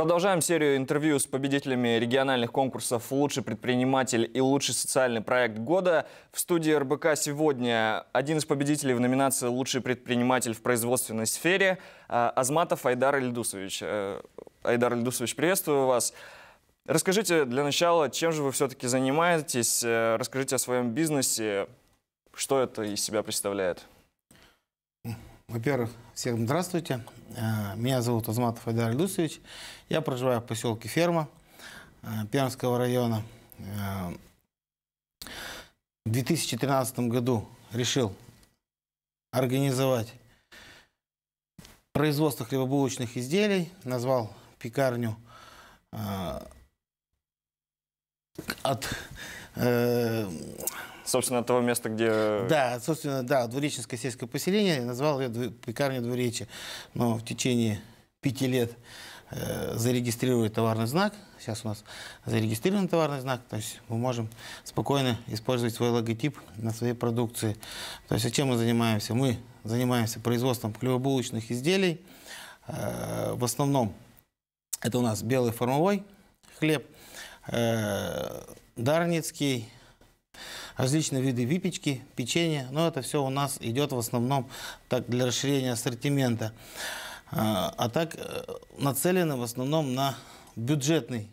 Продолжаем серию интервью с победителями региональных конкурсов «Лучший предприниматель» и «Лучший социальный проект года». В студии РБК сегодня один из победителей в номинации «Лучший предприниматель в производственной сфере» э, Азматов Айдар Ильдусович. Э, Айдар Ильдусович, приветствую вас. Расскажите для начала, чем же вы все-таки занимаетесь, э, расскажите о своем бизнесе, что это из себя представляет. Во-первых, всем здравствуйте. Э, меня зовут Азматов Айдар Ильдусович. Я проживаю в поселке Ферма э, Пермского района. Э, в 2013 году решил организовать производство хлебобулочных изделий. Назвал пекарню от собственно, от того места, где... Э, да, собственно, да, Двуреченское сельское поселение, назвал я пекарня пекарню Двуречи. Но в течение пяти лет э, зарегистрировали товарный знак. Сейчас у нас зарегистрирован товарный знак, то есть мы можем спокойно использовать свой логотип на своей продукции. То есть а чем мы занимаемся? Мы занимаемся производством хлебобулочных изделий. Э, в основном это у нас белый формовой хлеб, э, дарницкий, различные виды выпечки, печенья. Но это все у нас идет в основном так для расширения ассортимента. А, а так э, нацелены в основном на бюджетный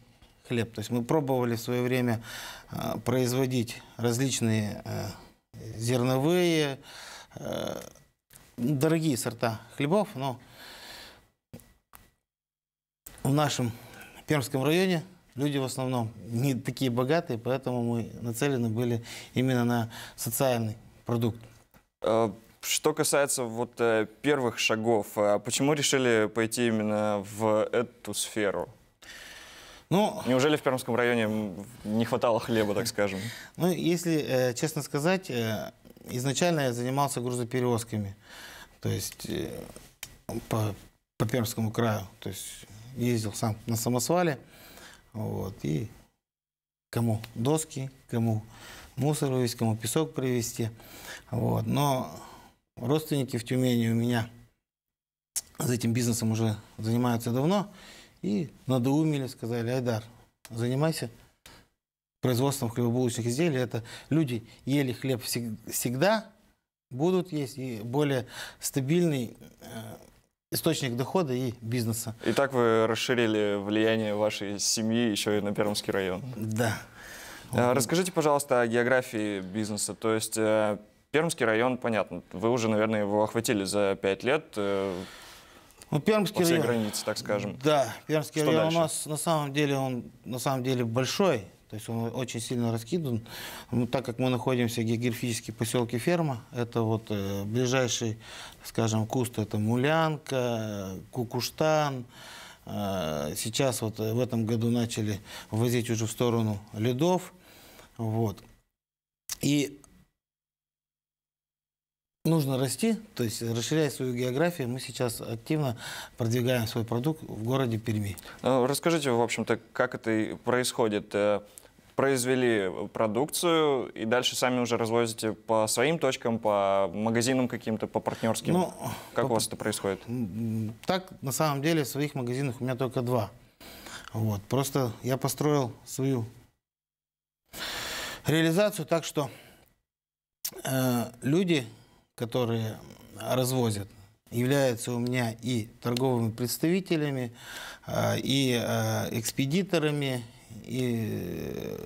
хлеб. То есть мы пробовали в свое время а, производить различные э, зерновые, э, дорогие сорта хлебов, но в нашем Пермском районе люди в основном не такие богатые, поэтому мы нацелены были именно на социальный продукт. Э, что касается вот э, первых шагов, э, почему решили пойти именно в эту сферу? Ну, Неужели в Пермском районе не хватало хлеба, так скажем? Ну, если честно сказать, изначально я занимался грузоперевозками, то есть по, по Пермскому краю, то есть ездил сам на самосвале. Вот, и кому доски, кому мусор вывезти, кому песок привезти. Вот. Но родственники в Тюмени у меня за этим бизнесом уже занимаются давно. И надоумили, сказали, Айдар, занимайся производством хлебобулочных изделий. Это люди ели хлеб всегда, будут есть, и более стабильный э, источник дохода и бизнеса. И так вы расширили влияние вашей семьи еще и на Пермский район. Да. А, расскажите, пожалуйста, о географии бизнеса. То есть э, Пермский район, понятно, вы уже, наверное, его охватили за пять лет. Э, ну, Пермский по всей район, границе, так скажем. Да, Пермский Что район дальше? у нас на самом деле он на самом деле большой. То есть он очень сильно раскидан. Ну, так как мы находимся в географически поселке Ферма, это вот э, ближайший, скажем, куст, это Мулянка, Кукуштан. Э, сейчас вот э, в этом году начали возить уже в сторону ледов. Вот. И нужно расти, то есть расширять свою географию. Мы сейчас активно продвигаем свой продукт в городе Перми. Э, расскажите, в общем-то, как это происходит? Э, произвели продукцию и дальше сами уже развозите по своим точкам, по магазинам каким-то, по партнерским? Ну, как по... у вас это происходит? Так, на самом деле, своих магазинов у меня только два. Вот, просто я построил свою реализацию так, что э, люди которые развозят, являются у меня и торговыми представителями, а, и а, экспедиторами, и э,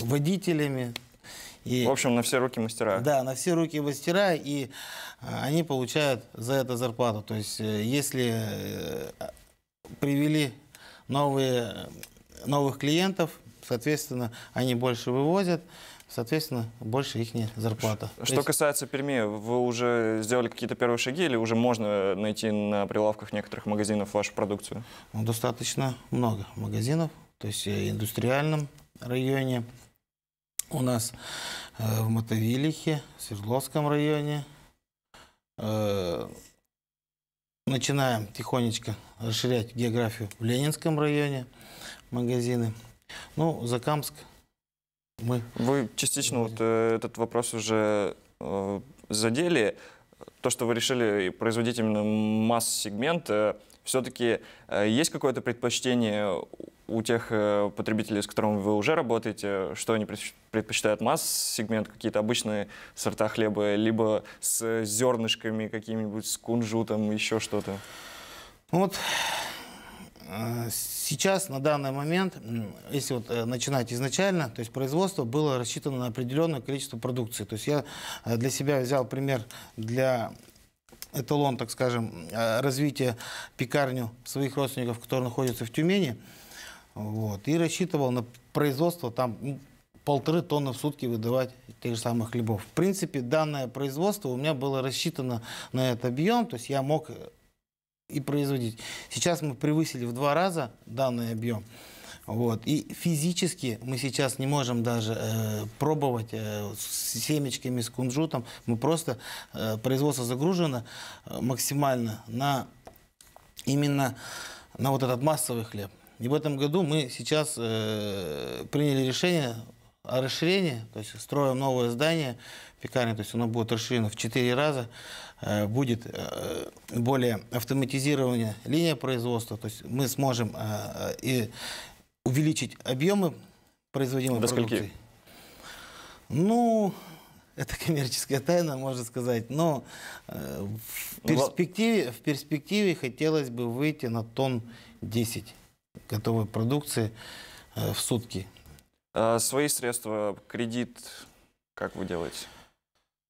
водителями. И, в общем, на все руки мастера. Да, на все руки мастера, и а, они получают за это зарплату. То есть, э, если э, привели новые, новых клиентов, соответственно, они больше вывозят, соответственно, больше их зарплата. Что есть... касается Перми, вы уже сделали какие-то первые шаги или уже можно найти на прилавках некоторых магазинов вашу продукцию? Ну, достаточно много магазинов, то есть в э, индустриальном районе у нас, э, в Мотовилихе, в Свердловском районе. Э, начинаем тихонечко расширять географию в Ленинском районе магазины. Ну, Закамск – мы... Вы частично вот э, этот вопрос уже э, задели. То, что вы решили производить именно масс-сегмент, э, все-таки э, есть какое-то предпочтение у тех э, потребителей, с которыми вы уже работаете, что они предпочитают масс-сегмент, какие-то обычные сорта хлеба, либо с зернышками какими-нибудь, с кунжутом, еще что-то? Ну вот э, Сейчас, на данный момент, если вот э, начинать изначально, то есть производство было рассчитано на определенное количество продукции. То есть я э, для себя взял пример для эталон, так скажем, э, развития пекарню своих родственников, которые находятся в Тюмени. Вот, и рассчитывал на производство там полторы тонны в сутки выдавать тех же самых хлебов. В принципе, данное производство у меня было рассчитано на этот объем, то есть я мог и производить. Сейчас мы превысили в два раза данный объем. Вот. И физически мы сейчас не можем даже э, пробовать э, с семечками, с кунжутом. Мы просто, э, производство загружено э, максимально на именно на вот этот массовый хлеб. И в этом году мы сейчас э, приняли решение Расширение, то есть строим новое здание пекарни, то есть оно будет расширено в 4 раза, э, будет э, более автоматизированная линия производства, то есть мы сможем э, и увеличить объемы производимой До продукции. Скольки? Ну, это коммерческая тайна, можно сказать, но в ну, перспективе, в перспективе хотелось бы выйти на тон 10 готовой продукции в сутки. А свои средства, кредит, как вы делаете?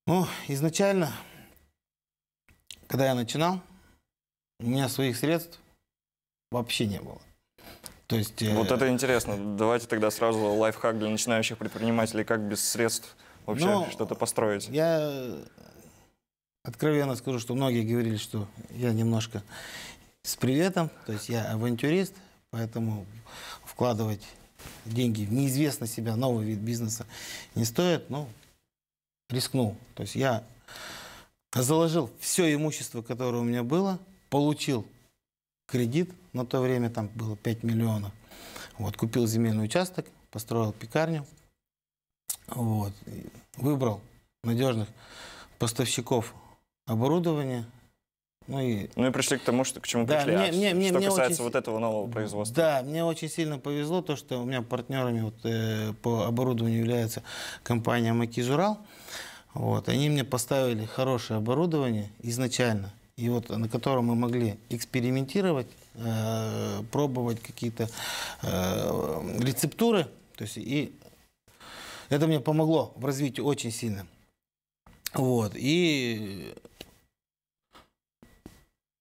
Ну, изначально, когда я начинал, у меня своих средств вообще не было. То есть, э, вот это интересно. Давайте тогда сразу лайфхак для начинающих предпринимателей, как без средств вообще ну, что-то построить. Я откровенно скажу, что многие говорили, что я немножко с приветом, то есть я авантюрист, поэтому вкладывать деньги в неизвестно себя, новый вид бизнеса не стоит, но рискнул. То есть я заложил все имущество, которое у меня было, получил кредит, на то время там было 5 миллионов. Вот, купил земельный участок, построил пекарню, вот, выбрал надежных поставщиков оборудования, ну и, ну и пришли к тому, что, к чему да, пришли. Мне, а мне, что мне касается очень, вот этого нового производства. Да, мне очень сильно повезло то, что у меня партнерами вот, э, по оборудованию является компания Макизурал. Вот, они мне поставили хорошее оборудование изначально, и вот на котором мы могли экспериментировать, э, пробовать какие-то э, рецептуры. То есть, и это мне помогло в развитии очень сильно. Вот, и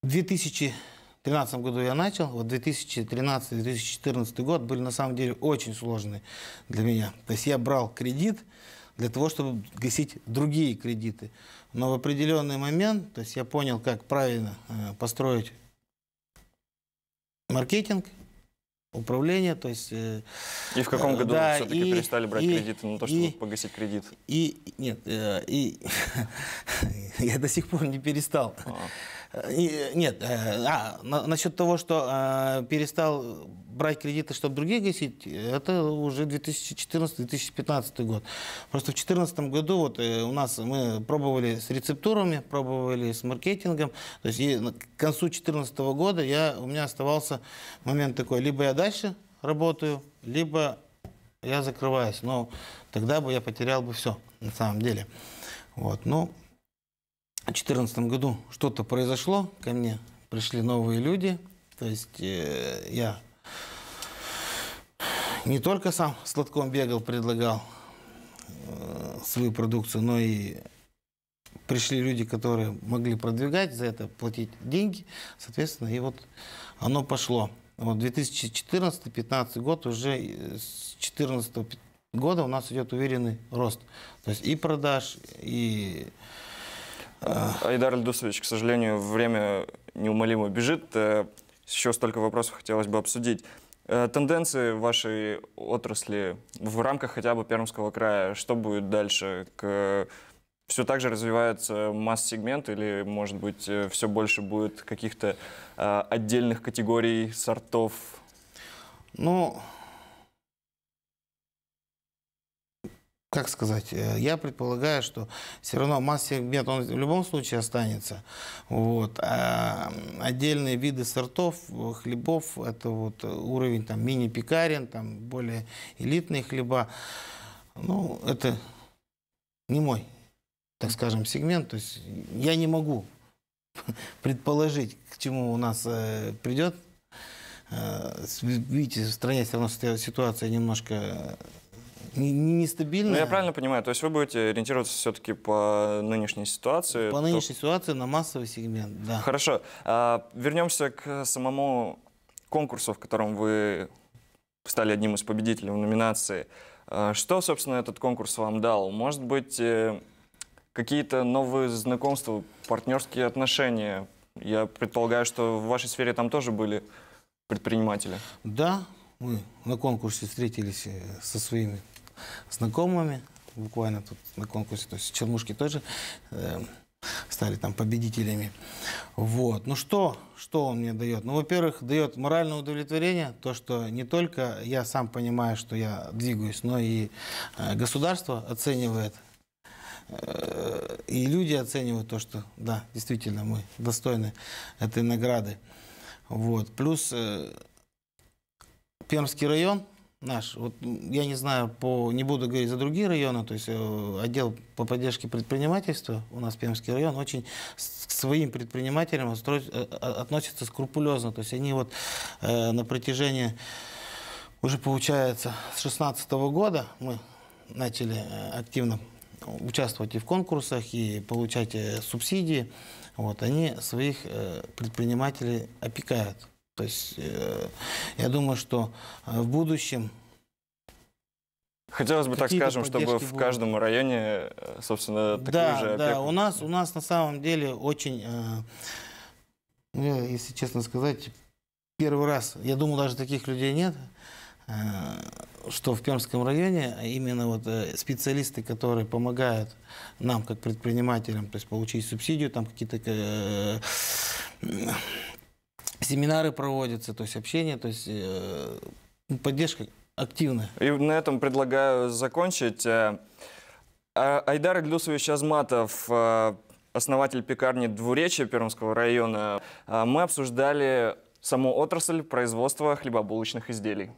в 2013 году я начал, вот 2013-2014 год были на самом деле очень сложные для меня. То есть я брал кредит для того, чтобы гасить другие кредиты. Но в определенный момент, то есть я понял, как правильно э, построить маркетинг, управление, то есть... Э, и в каком э, году да, все-таки перестали брать и, кредиты на то, чтобы и, погасить кредит? И, нет, и я до сих пор не перестал. А. Э, э, нет, э, а, насчет того, что а, перестал брать кредиты, чтобы другие гасить, это уже 2014-2015 год. Просто в 2014 году вот у нас мы пробовали с рецептурами, пробовали с маркетингом. То есть и к концу 2014 года я, у меня оставался момент такой, либо я дальше работаю, либо я закрываюсь. Но тогда бы я потерял бы все на самом деле. Вот, ну, 2014 году что-то произошло, ко мне пришли новые люди, то есть э, я не только сам с бегал, предлагал э, свою продукцию, но и пришли люди, которые могли продвигать, за это платить деньги, соответственно, и вот оно пошло. Вот 2014-2015 год уже э, с 2014 года у нас идет уверенный рост. То есть и продаж, и а, Айдар Альдусович, к сожалению, время неумолимо бежит. Э, Еще столько вопросов хотелось бы обсудить. Э, тенденции вашей отрасли в рамках хотя бы Пермского края, что будет дальше? К... Все так же развивается масс-сегмент или, может быть, э, все больше будет каких-то отдельных категорий, сортов? Ну, как сказать, э, я предполагаю, что все равно масс-сегмент, он в любом случае останется. Вот. А отдельные виды сортов, э, хлебов, это вот уровень там мини-пекарен, там более элитные хлеба. Ну, это не мой, так скажем, сегмент. То есть я не могу предположить, к чему у нас э, придет. Видите, в стране все равно ситуация немножко нестабильная. Ну, я правильно понимаю, то есть вы будете ориентироваться все-таки по нынешней ситуации? По нынешней то... ситуации на массовый сегмент, да. Хорошо. А, вернемся к самому конкурсу, в котором вы стали одним из победителей в номинации. А, что, собственно, этот конкурс вам дал? Может быть, э, какие-то новые знакомства, партнерские отношения? Я предполагаю, что в вашей сфере там тоже были предприниматели. Да, мы на конкурсе встретились э, со своими знакомыми, буквально тут на конкурсе, то есть Челмушки тоже э, стали там победителями. Вот. Ну что, что он мне дает? Ну, во-первых, дает моральное удовлетворение, то, что не только я сам понимаю, что я двигаюсь, но и э, государство оценивает, э, и люди оценивают то, что да, действительно мы достойны этой награды. Вот. Плюс э, Пермский район – наш, вот я не знаю, по, не буду говорить за другие районы, то есть э, отдел по поддержке предпринимательства, у нас Пермский район, очень к своим предпринимателям э, э, относится скрупулезно. То есть они вот э, на протяжении, уже получается, с шестнадцатого года мы начали активно участвовать и в конкурсах, и получать субсидии. Вот, они своих предпринимателей опекают. То есть э, я думаю, что э, в будущем Хотелось бы, так скажем, чтобы в будут. каждом районе, э, собственно, такой да, же опеку. Да, у нас, у нас на самом деле очень, ну, если честно сказать, первый раз, я думал, даже таких людей нет, что в Пермском районе а именно вот специалисты, которые помогают нам, как предпринимателям, то есть получить субсидию, там какие-то семинары проводятся, то есть общение, то есть э, поддержка активная. И на этом предлагаю закончить. Э, а Айдар Идлюсович Азматов, э, основатель пекарни «Двуречья» Пермского района, мы обсуждали саму отрасль производства хлебобулочных изделий.